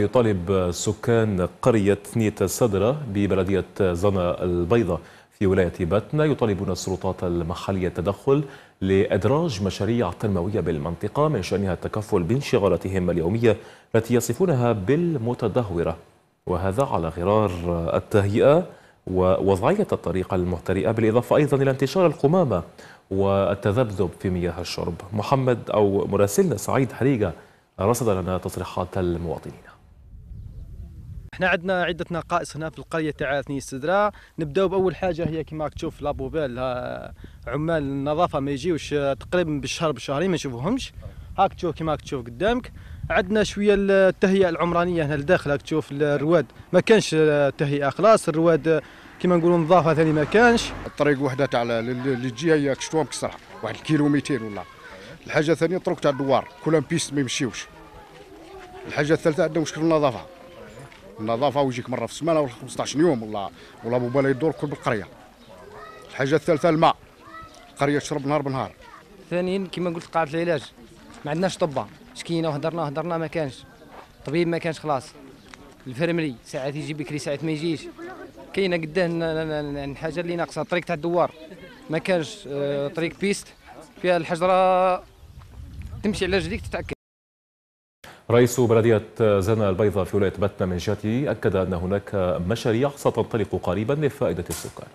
يطالب سكان قرية ثنية الصدرة ببلدية زنا البيضة في ولاية باتنا يطالبون السلطات المحلية التدخل لإدراج مشاريع تنموية بالمنطقة من شأنها التكفل بانشغالاتهم اليومية التي يصفونها بالمتدهورة وهذا على غرار التهيئة ووضعية الطريق المهترئة بالإضافة أيضا إلى انتشار القمامة والتذبذب في مياه الشرب محمد أو مراسلنا سعيد حريقة رصد لنا تصريحات المواطنين احنا عندنا عده نقائص هنا في القريه تاع ثني السدراء نبداو باول حاجه هي كما تشوف لابوبيل عمال النظافه ما يجيوش آه، تقريبا بالشهر بشهرين ما نشوفوهمش هاك تشوف كما تشوف قدامك عندنا شويه التهيئه العمرانيه هنا لداخل هاك تشوف الرواد ما كانش آه، تهيئه خلاص الرواد آه، كما نقولوا نظافه ثاني ما كانش الطريق وحده تاع اللي تجي هي كشتوه مكسره واحد الكيلومتر ولا الحاجه الثانيه الطرق تاع الدوار كلهم بيست ما يمشيوش الحاجه الثالثه عندنا مشكل النظافه النظافه ويجيك مره في السمانه ولا 15 يوم ولا ولا بالا يدور كل بالقريه الحاجه الثالثه الماء القريه تشرب نهار بنهار ثانيا كما قلت قاعده العلاج ما عندناش طبه شكينا وهضرنا هضرنا ما كانش طبيب ما كانش خلاص الفرمري ساعات يجي بكري ساعات ما يجيش كاينه قداه الحاجه اللي ناقصه الطريق تاع الدوار ما كانش آه، طريق بيست فيها الحجره تمشي على رجليك تتاكد رئيس بلدية زنا البيضاء في ولاية باتنا من جهته أكد أن هناك مشاريع ستنطلق قريبا لفائدة السكان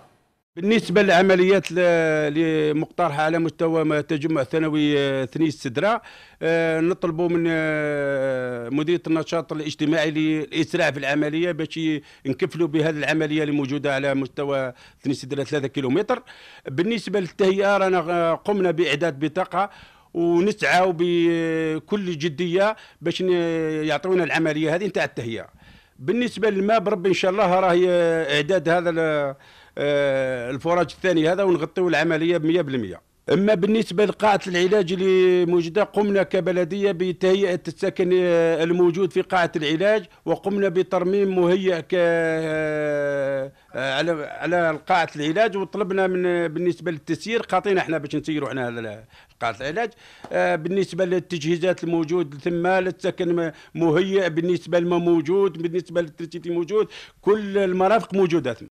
بالنسبة للعمليات المقترحة على مستوى تجمع ثانوي آه، ثني السدرة آه، نطلبوا من آه، مديرية النشاط الاجتماعي للإسراع في العملية باش نكفلوا بهذه العملية اللي موجودة على مستوى ثني السدرة 3 كيلومتر بالنسبة للتهيئة رانا قمنا بإعداد بطاقة ونسعوا بكل جديه باش يعطونا العمليه هذه نتاع التهيئه بالنسبه للماء بربي ان شاء الله راه اعداد هذا آه، الفراج الثاني هذا ونغطيو العمليه ب 100% اما بالنسبه لقاعه العلاج اللي موجوده قمنا كبلديه بتهيئه السكن آه، الموجود في قاعه العلاج وقمنا بترميم مهيئ ك آه، آه، على على قاعه العلاج وطلبنا من بالنسبه للتسيير خاطينا احنا باش نسيروا احنا قاعه العلاج بالنسبه للتجهيزات الموجود ثم للسكن مهيئ بالنسبه لما موجود بالنسبه للترتيب موجود كل المرافق موجوده ثم